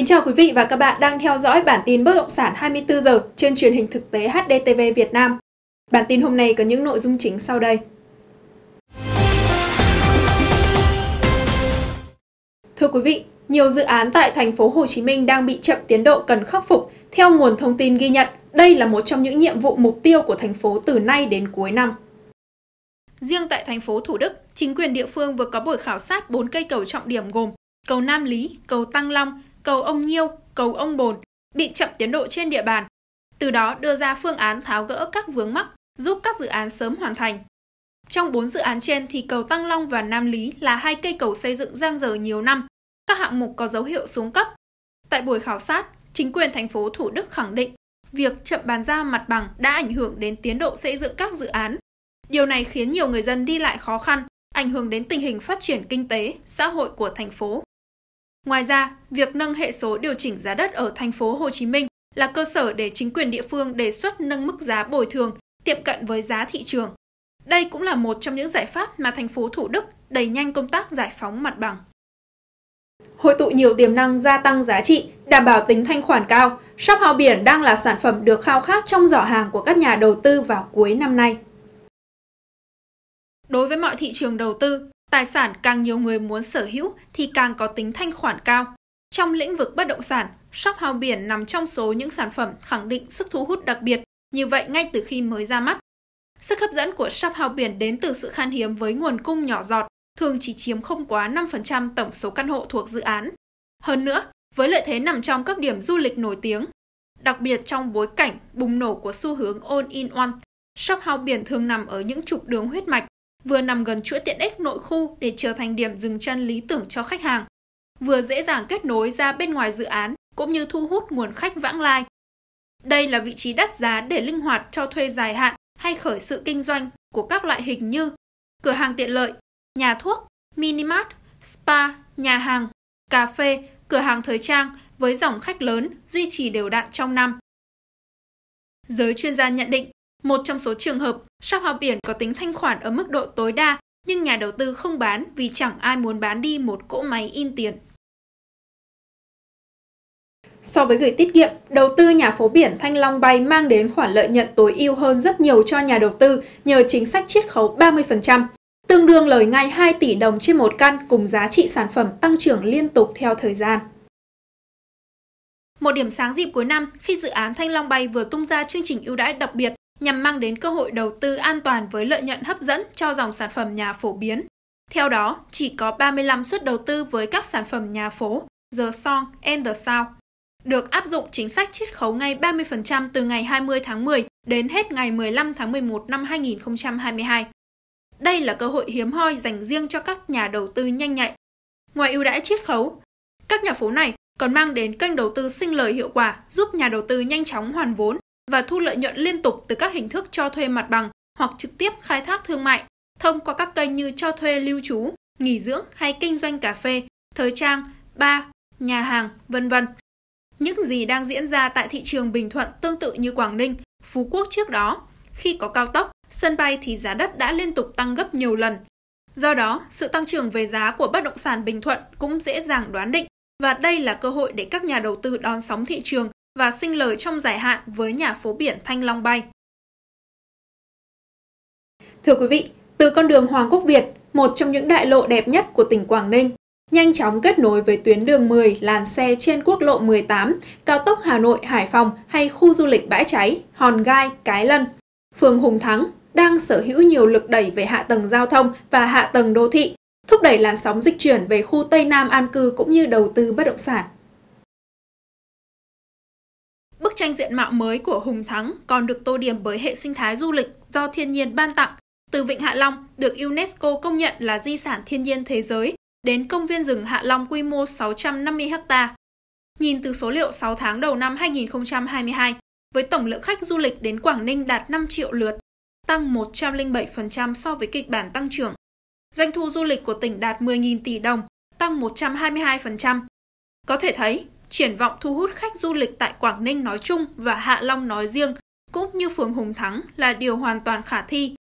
Kính chào quý vị và các bạn đang theo dõi bản tin bất động sản 24 giờ trên truyền hình thực tế HDTV Việt Nam. Bản tin hôm nay có những nội dung chính sau đây. Thưa quý vị, nhiều dự án tại thành phố Hồ Chí Minh đang bị chậm tiến độ cần khắc phục. Theo nguồn thông tin ghi nhận, đây là một trong những nhiệm vụ mục tiêu của thành phố từ nay đến cuối năm. Riêng tại thành phố Thủ Đức, chính quyền địa phương vừa có buổi khảo sát 4 cây cầu trọng điểm gồm cầu Nam Lý, cầu Tăng Long, cầu ông Nhiêu, cầu ông Bồn bị chậm tiến độ trên địa bàn, từ đó đưa ra phương án tháo gỡ các vướng mắc giúp các dự án sớm hoàn thành. Trong 4 dự án trên thì cầu Tăng Long và Nam Lý là hai cây cầu xây dựng giang dở nhiều năm, các hạng mục có dấu hiệu xuống cấp. Tại buổi khảo sát, chính quyền thành phố Thủ Đức khẳng định việc chậm bàn giao mặt bằng đã ảnh hưởng đến tiến độ xây dựng các dự án. Điều này khiến nhiều người dân đi lại khó khăn, ảnh hưởng đến tình hình phát triển kinh tế, xã hội của thành phố. Ngoài ra, việc nâng hệ số điều chỉnh giá đất ở thành phố Hồ Chí Minh là cơ sở để chính quyền địa phương đề xuất nâng mức giá bồi thường tiệm cận với giá thị trường. Đây cũng là một trong những giải pháp mà thành phố Thủ Đức đẩy nhanh công tác giải phóng mặt bằng. Hội tụ nhiều tiềm năng gia tăng giá trị, đảm bảo tính thanh khoản cao, shop hào biển đang là sản phẩm được khao khát trong giỏ hàng của các nhà đầu tư vào cuối năm nay. Đối với mọi thị trường đầu tư, Tài sản càng nhiều người muốn sở hữu thì càng có tính thanh khoản cao. Trong lĩnh vực bất động sản, shop house biển nằm trong số những sản phẩm khẳng định sức thu hút đặc biệt, như vậy ngay từ khi mới ra mắt. Sức hấp dẫn của shop house biển đến từ sự khan hiếm với nguồn cung nhỏ giọt, thường chỉ chiếm không quá 5% tổng số căn hộ thuộc dự án. Hơn nữa, với lợi thế nằm trong các điểm du lịch nổi tiếng, đặc biệt trong bối cảnh bùng nổ của xu hướng all in one, shop house biển thường nằm ở những trục đường huyết mạch vừa nằm gần chuỗi tiện ích nội khu để trở thành điểm dừng chân lý tưởng cho khách hàng, vừa dễ dàng kết nối ra bên ngoài dự án cũng như thu hút nguồn khách vãng lai. Đây là vị trí đắt giá để linh hoạt cho thuê dài hạn hay khởi sự kinh doanh của các loại hình như cửa hàng tiện lợi, nhà thuốc, minimart, spa, nhà hàng, cà phê, cửa hàng thời trang với dòng khách lớn duy trì đều đặn trong năm. Giới chuyên gia nhận định, một trong số trường hợp, shop hoa biển có tính thanh khoản ở mức độ tối đa nhưng nhà đầu tư không bán vì chẳng ai muốn bán đi một cỗ máy in tiền. So với gửi tiết kiệm, đầu tư nhà phố biển Thanh Long Bay mang đến khoản lợi nhuận tối ưu hơn rất nhiều cho nhà đầu tư nhờ chính sách chiết khấu 30%, tương đương lời ngay 2 tỷ đồng trên một căn cùng giá trị sản phẩm tăng trưởng liên tục theo thời gian. Một điểm sáng dịp cuối năm khi dự án Thanh Long Bay vừa tung ra chương trình ưu đãi đặc biệt nhằm mang đến cơ hội đầu tư an toàn với lợi nhuận hấp dẫn cho dòng sản phẩm nhà phổ biến. Theo đó, chỉ có 35 suất đầu tư với các sản phẩm nhà phố, The Song and The Sound, được áp dụng chính sách chiết khấu ngay 30% từ ngày 20 tháng 10 đến hết ngày 15 tháng 11 năm 2022. Đây là cơ hội hiếm hoi dành riêng cho các nhà đầu tư nhanh nhạy. Ngoài ưu đãi chiết khấu, các nhà phố này còn mang đến kênh đầu tư sinh lời hiệu quả giúp nhà đầu tư nhanh chóng hoàn vốn và thu lợi nhuận liên tục từ các hình thức cho thuê mặt bằng hoặc trực tiếp khai thác thương mại thông qua các kênh như cho thuê lưu trú, nghỉ dưỡng hay kinh doanh cà phê, thời trang, ba nhà hàng, vân vân. Những gì đang diễn ra tại thị trường Bình Thuận tương tự như Quảng Ninh, Phú Quốc trước đó, khi có cao tốc, sân bay thì giá đất đã liên tục tăng gấp nhiều lần. Do đó, sự tăng trưởng về giá của bất động sản Bình Thuận cũng dễ dàng đoán định và đây là cơ hội để các nhà đầu tư đón sóng thị trường và sinh lời trong dài hạn với nhà phố biển Thanh Long Bay. Thưa quý vị, từ con đường Hoàng Quốc Việt, một trong những đại lộ đẹp nhất của tỉnh Quảng Ninh, nhanh chóng kết nối với tuyến đường 10 làn xe trên quốc lộ 18, cao tốc Hà Nội, Hải Phòng hay khu du lịch Bãi Cháy, Hòn Gai, Cái Lân. Phường Hùng Thắng đang sở hữu nhiều lực đẩy về hạ tầng giao thông và hạ tầng đô thị, thúc đẩy làn sóng dịch chuyển về khu Tây Nam an cư cũng như đầu tư bất động sản tranh diện mạo mới của Hùng Thắng còn được tô điểm bởi hệ sinh thái du lịch do thiên nhiên ban tặng, từ Vịnh Hạ Long được UNESCO công nhận là di sản thiên nhiên thế giới đến công viên rừng Hạ Long quy mô 650 ha. Nhìn từ số liệu 6 tháng đầu năm 2022, với tổng lượng khách du lịch đến Quảng Ninh đạt 5 triệu lượt, tăng 107% so với kịch bản tăng trưởng. Doanh thu du lịch của tỉnh đạt 10.000 tỷ đồng, tăng 122%. Có thể thấy, triển vọng thu hút khách du lịch tại Quảng Ninh nói chung và Hạ Long nói riêng, cũng như phường Hùng Thắng là điều hoàn toàn khả thi.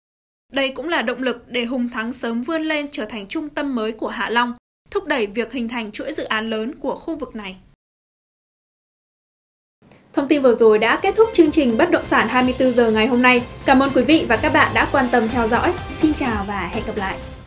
Đây cũng là động lực để Hùng Thắng sớm vươn lên trở thành trung tâm mới của Hạ Long, thúc đẩy việc hình thành chuỗi dự án lớn của khu vực này. Thông tin vừa rồi đã kết thúc chương trình Bất động sản 24 giờ ngày hôm nay. Cảm ơn quý vị và các bạn đã quan tâm theo dõi. Xin chào và hẹn gặp lại!